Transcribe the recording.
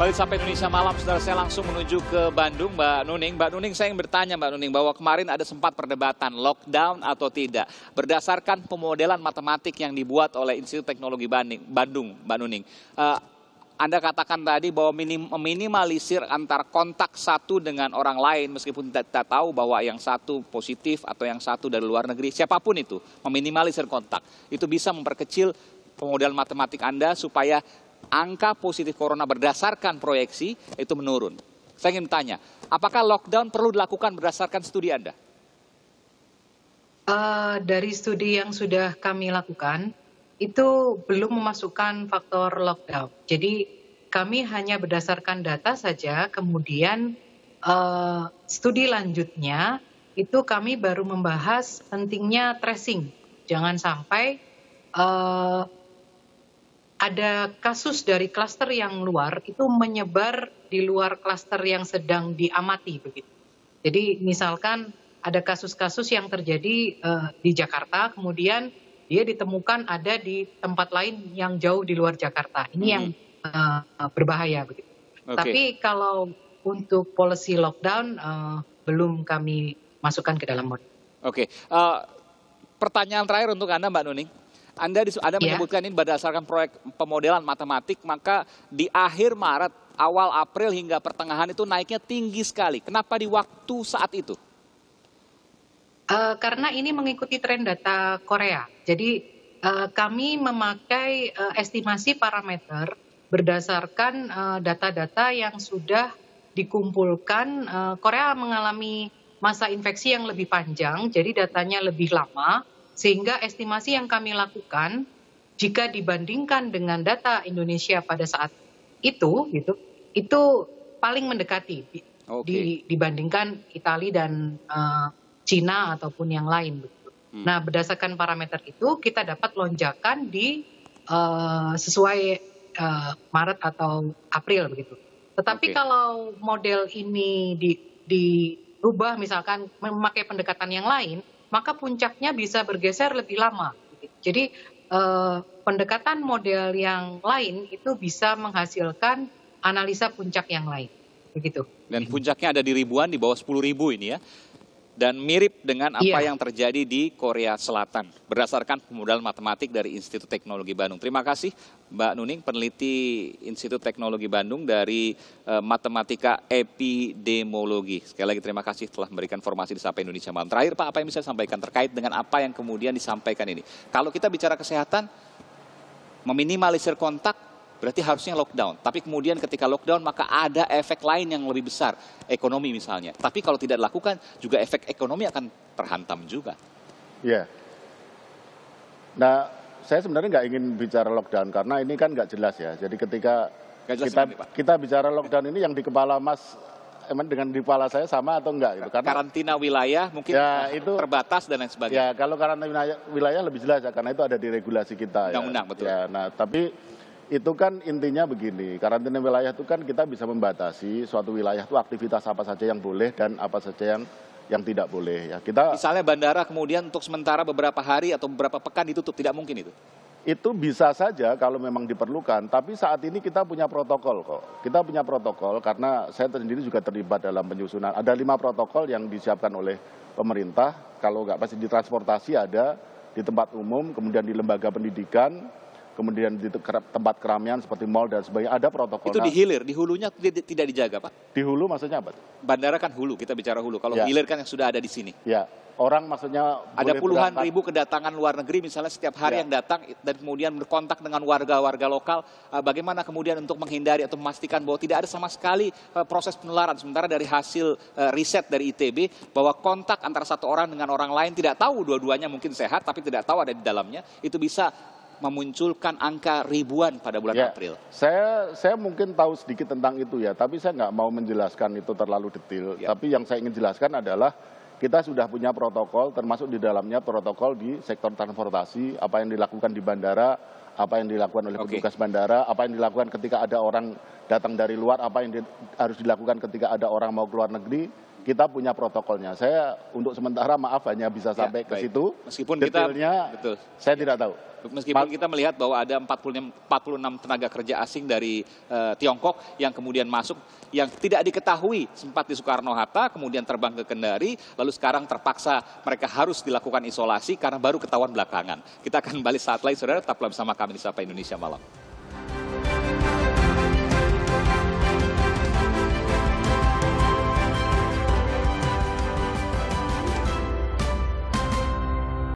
Kembali sampai Indonesia malam, saudara saya langsung menuju ke Bandung, Mbak Nuning. Mbak Nuning, saya ingin bertanya, Mbak Nuning, bahwa kemarin ada sempat perdebatan lockdown atau tidak. Berdasarkan pemodelan matematik yang dibuat oleh Institut Teknologi Bandung, Mbak Nuning, eh, anda katakan tadi bahwa minim, minimalisir antar kontak satu dengan orang lain meskipun tidak tahu bahwa yang satu positif atau yang satu dari luar negeri siapapun itu meminimalisir kontak itu bisa memperkecil pemodelan matematik Anda supaya angka positif corona berdasarkan proyeksi itu menurun. Saya ingin tanya, apakah lockdown perlu dilakukan berdasarkan studi Anda? Uh, dari studi yang sudah kami lakukan, itu belum memasukkan faktor lockdown. Jadi kami hanya berdasarkan data saja, kemudian uh, studi lanjutnya itu kami baru membahas pentingnya tracing. Jangan sampai uh, ada kasus dari klaster yang luar itu menyebar di luar klaster yang sedang diamati begitu. Jadi misalkan ada kasus-kasus yang terjadi uh, di Jakarta, kemudian dia ditemukan ada di tempat lain yang jauh di luar Jakarta. Ini hmm. yang uh, eh, berbahaya begitu. Okay. Tapi kalau untuk policy lockdown uh, belum kami masukkan ke dalam mod. Oke, okay. uh, pertanyaan terakhir untuk anda Mbak Nuning anda, Anda ya. menyebutkan ini berdasarkan proyek pemodelan matematik, maka di akhir Maret, awal April hingga pertengahan itu naiknya tinggi sekali. Kenapa di waktu saat itu? Uh, karena ini mengikuti tren data Korea. Jadi uh, kami memakai uh, estimasi parameter berdasarkan data-data uh, yang sudah dikumpulkan. Uh, Korea mengalami masa infeksi yang lebih panjang, jadi datanya lebih lama sehingga estimasi yang kami lakukan jika dibandingkan dengan data Indonesia pada saat itu gitu, itu paling mendekati okay. di, dibandingkan Italia dan uh, Cina ataupun yang lain. Gitu. Hmm. Nah, berdasarkan parameter itu kita dapat lonjakan di uh, sesuai uh, Maret atau April begitu. Tetapi okay. kalau model ini di rubah misalkan memakai pendekatan yang lain, maka puncaknya bisa bergeser lebih lama. Jadi eh, pendekatan model yang lain itu bisa menghasilkan analisa puncak yang lain. Begitu. Dan puncaknya ada di ribuan di bawah 10 ribu ini ya dan mirip dengan apa yeah. yang terjadi di Korea Selatan berdasarkan pemodal matematik dari Institut Teknologi Bandung. Terima kasih Mbak Nuning peneliti Institut Teknologi Bandung dari uh, Matematika Epidemiologi. Sekali lagi terima kasih telah memberikan informasi di Sapa Indonesia malam. Terakhir Pak apa yang bisa saya sampaikan terkait dengan apa yang kemudian disampaikan ini? Kalau kita bicara kesehatan meminimalisir kontak berarti harusnya lockdown. Tapi kemudian ketika lockdown maka ada efek lain yang lebih besar, ekonomi misalnya. Tapi kalau tidak dilakukan juga efek ekonomi akan terhantam juga. Iya. Yeah. Nah, saya sebenarnya nggak ingin bicara lockdown karena ini kan nggak jelas ya. Jadi ketika jelas kita ini, kita bicara lockdown ini yang di kepala Mas emang eh, dengan di kepala saya sama atau enggak gitu karena karantina wilayah mungkin ya, itu, terbatas dan lain sebagainya. Ya, kalau karantina wilayah lebih jelas ya karena itu ada di regulasi kita ya. Undang-undang ya. betul. Ya, nah, tapi itu kan intinya begini, karantina wilayah itu kan kita bisa membatasi suatu wilayah itu aktivitas apa saja yang boleh dan apa saja yang yang tidak boleh ya. Kita misalnya bandara kemudian untuk sementara beberapa hari atau beberapa pekan ditutup tidak mungkin itu. Itu bisa saja kalau memang diperlukan, tapi saat ini kita punya protokol kok. Kita punya protokol karena saya sendiri juga terlibat dalam penyusunan. Ada lima protokol yang disiapkan oleh pemerintah. Kalau nggak pasti di transportasi ada, di tempat umum, kemudian di lembaga pendidikan, kemudian di tempat keramaian seperti mal dan sebagainya. Ada protokol. Itu di nah hilir, di hulunya tidak dijaga, Pak? Di hulu maksudnya apa? Bandara kan hulu, kita bicara hulu. Kalau ya. hilir kan yang sudah ada di sini. Ya, orang maksudnya ada puluhan berangkat. ribu kedatangan luar negeri misalnya setiap hari ya. yang datang dan kemudian berkontak dengan warga-warga lokal eh, bagaimana kemudian untuk menghindari atau memastikan bahwa tidak ada sama sekali eh, proses penularan sementara dari hasil eh, riset dari ITB bahwa kontak antara satu orang dengan orang lain tidak tahu dua-duanya mungkin sehat tapi tidak tahu ada di dalamnya itu bisa memunculkan angka ribuan pada bulan ya, April. Saya saya mungkin tahu sedikit tentang itu ya, tapi saya nggak mau menjelaskan itu terlalu detail. Ya. Tapi yang saya ingin jelaskan adalah kita sudah punya protokol, termasuk di dalamnya protokol di sektor transportasi, apa yang dilakukan di bandara, apa yang dilakukan oleh okay. petugas bandara, apa yang dilakukan ketika ada orang datang dari luar, apa yang di, harus dilakukan ketika ada orang mau keluar negeri kita punya protokolnya. Saya untuk sementara maaf hanya bisa ya, sampai ya, ke situ. Meskipun detailnya kita, betul. saya ya. tidak tahu. Meskipun kita melihat bahwa ada 46 tenaga kerja asing dari uh, Tiongkok yang kemudian masuk yang tidak diketahui sempat di Soekarno Hatta kemudian terbang ke Kendari lalu sekarang terpaksa mereka harus dilakukan isolasi karena baru ketahuan belakangan. Kita akan balik saat lain saudara tetaplah bersama kami di Sapa Indonesia malam.